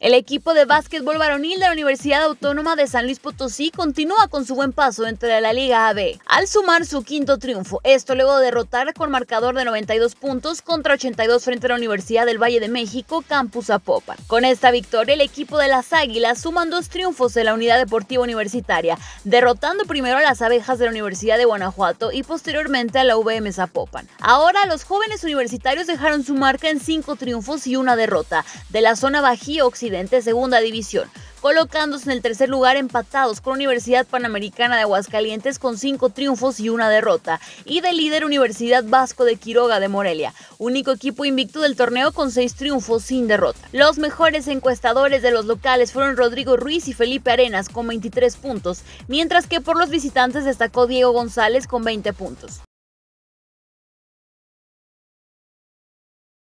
El equipo de básquetbol varonil de la Universidad Autónoma de San Luis Potosí continúa con su buen paso dentro de la Liga AB, al sumar su quinto triunfo, esto luego de derrotar con marcador de 92 puntos contra 82 frente a la Universidad del Valle de México, Campus Zapopan. Con esta victoria, el equipo de las Águilas suman dos triunfos de la Unidad Deportiva Universitaria, derrotando primero a las abejas de la Universidad de Guanajuato y posteriormente a la VM Zapopan. Ahora, los jóvenes universitarios dejaron su marca en cinco triunfos y una derrota de la zona Bajío Occidental Segunda División, colocándose en el tercer lugar empatados con Universidad Panamericana de Aguascalientes con cinco triunfos y una derrota, y de líder Universidad Vasco de Quiroga de Morelia, único equipo invicto del torneo con seis triunfos sin derrota. Los mejores encuestadores de los locales fueron Rodrigo Ruiz y Felipe Arenas con 23 puntos, mientras que por los visitantes destacó Diego González con 20 puntos.